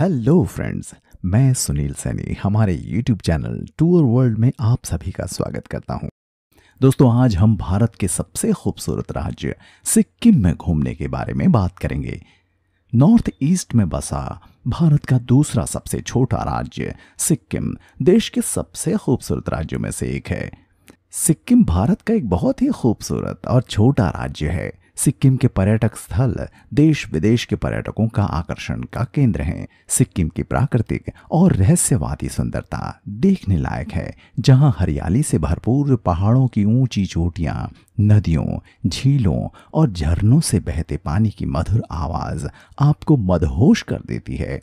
hello friends मैं सुनील सैनी हमारे YouTube channel tour world में आप सभी का स्वागत करता हूं दोस्तों आज हम भारत के सबसे खूबसूरत राज्य सिक्किम में घूमने के बारे में बात करेंगे नॉर्थ ईस्ट में बसा भारत का दूसरा सबसे छोटा राज्य सिक्किम देश के सबसे खूबसूरत राज्यों में से एक है सिक्किम भारत का एक बहुत ही खूबसूरत और छोटा राज्य है सिक्किम के पर्यटक स्थल देश विदेश के पर्यटकों का आकर्षण का केंद्र हैं सिक्किम की प्राकृतिक और रहस्यवादी सुंदरता देखने लायक है जहां हरियाली से भरपूर पहाड़ों की ऊंची चोटियां नदियों झीलों और झरनों से बहते पानी की मधुर आवाज आपको मदहोश कर देती है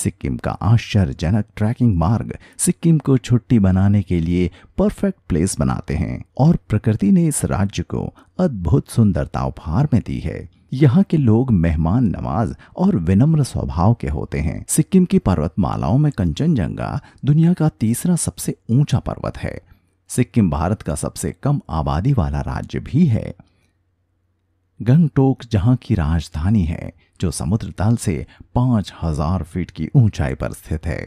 सिक्किम का आश्चर्यजनक ट्रैकिंग मार्ग सिक्किम को छुट्टी बनाने के लिए परफेक्ट प्लेस बनाते हैं और प्रकृति ने इस राज्य को अद्भुत सुंदरता उपहार में दी है यहाँ के लोग मेहमान नवाज और विनम्र स्वभाव के होते हैं सिक्किम की पर्वतमालाओं में कंचनजंगा दुनिया का तीसरा सबसे ऊंचा पर्वत है सिक्किम भारत का सबसे कम आबादी वाला राज्य भी है गंगटोक जहाँ की राजधानी है जो समुद्र तल से पाँच हजार फीट की ऊंचाई पर स्थित है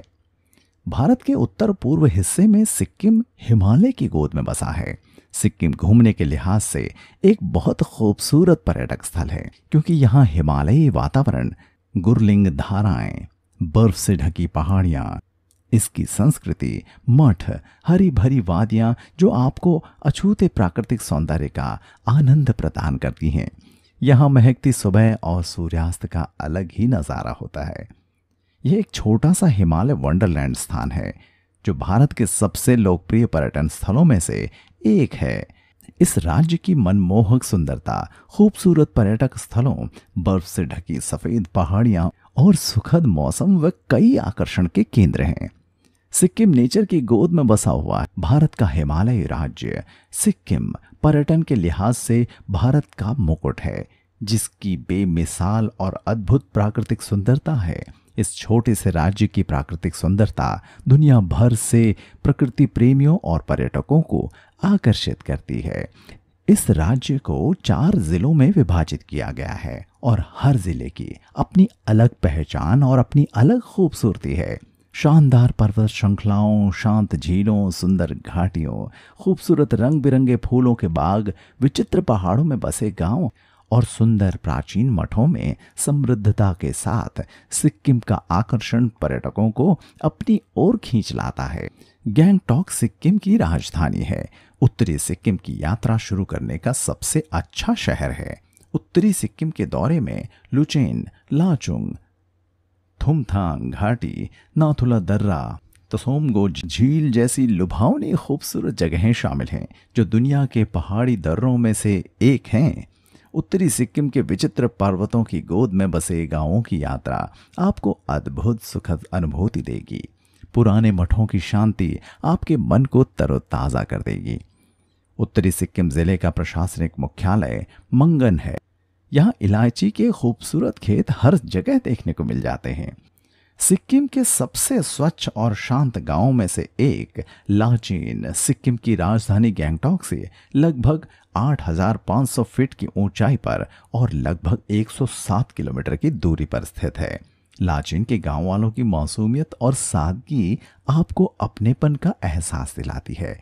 भारत के उत्तर पूर्व हिस्से में सिक्किम हिमालय की गोद में बसा है सिक्किम घूमने के लिहाज से एक बहुत खूबसूरत पर्यटक स्थल है क्योंकि यहाँ हिमालयी वातावरण गुरलिंग धाराएं बर्फ से ढकी पहाड़ियां इसकी संस्कृति मठ हरी भरी वादियां जो आपको अछूते प्राकृतिक सौंदर्य का आनंद प्रदान करती हैं यहां महकती सुबह और सूर्यास्त का अलग ही नज़ारा होता है यह एक छोटा सा हिमालय वंडरलैंड स्थान है जो भारत के सबसे लोकप्रिय पर्यटन स्थलों में से एक है इस राज्य की मनमोहक सुंदरता खूबसूरत पर्यटक स्थलों बर्फ से ढकी सफेद पहाड़ियां और सुखद मौसम व कई आकर्षण के केंद्र हैं सिक्किम नेचर की गोद में बसा हुआ भारत का हिमालय राज्य सिक्किम पर्यटन के लिहाज से भारत का मुकुट है जिसकी बेमिसाल और अद्भुत प्राकृतिक सुंदरता है इस छोटे से राज्य की प्राकृतिक सुंदरता दुनिया भर से प्रकृति प्रेमियों और पर्यटकों को आकर्षित करती है इस राज्य को चार जिलों में विभाजित किया गया है और हर जिले की अपनी अलग पहचान और अपनी अलग खूबसूरती है शानदार पर्वत श्रृंखलाओं शांत झीलों सुंदर घाटियों खूबसूरत रंग बिरंगे फूलों के बाग विचित्र पहाड़ों में बसे गांव और सुंदर प्राचीन मठों में समृद्धता के साथ सिक्किम का आकर्षण पर्यटकों को अपनी ओर खींच लाता है गैंगटॉक सिक्किम की राजधानी है उत्तरी सिक्किम की यात्रा शुरू करने का सबसे अच्छा शहर है उत्तरी सिक्किम के दौरे में लुचेन लाचुंग थुमथांग घाटी नाथुला दर्रा तसोमगो झील जैसी लुभावनी खूबसूरत जगहें शामिल हैं जो दुनिया के पहाड़ी दर्रों में से एक हैं उत्तरी सिक्किम के विचित्र पर्वतों की गोद में बसे गांवों की यात्रा आपको अद्भुत सुखद अनुभूति देगी पुराने मठों की शांति आपके मन को तरोताज़ा कर देगी उत्तरी सिक्किम जिले का प्रशासनिक मुख्यालय मंगन है यहाँ इलायची के खूबसूरत खेत हर जगह देखने को मिल जाते हैं सिक्किम के सबसे स्वच्छ और शांत गांवों में से एक लाचीन सिक्किम की राजधानी गैंगटोक से लगभग 8,500 फीट की ऊंचाई पर और लगभग 107 किलोमीटर की दूरी पर स्थित है लाचीन के गांव वालों की मासूमियत और सादगी आपको अपनेपन का एहसास दिलाती है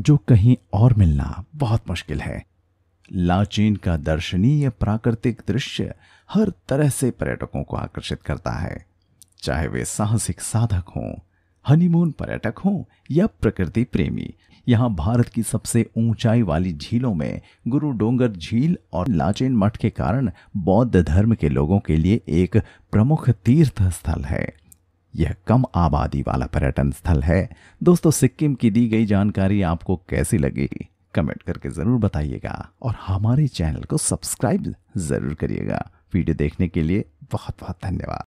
जो कहीं और मिलना बहुत मुश्किल है लाचेन का दर्शनीय प्राकृतिक दृश्य हर तरह से पर्यटकों को आकर्षित करता है चाहे वे साहसिक साधक हों हनीमून पर्यटक हों या प्रकृति प्रेमी यहाँ भारत की सबसे ऊंचाई वाली झीलों में गुरु डोंगर झील और लाचेन मठ के कारण बौद्ध धर्म के लोगों के लिए एक प्रमुख तीर्थ स्थल है यह कम आबादी वाला पर्यटन स्थल है दोस्तों सिक्किम की दी गई जानकारी आपको कैसी लगी कमेंट करके ज़रूर बताइएगा और हमारे चैनल को सब्सक्राइब ज़रूर करिएगा वीडियो देखने के लिए बहुत बहुत धन्यवाद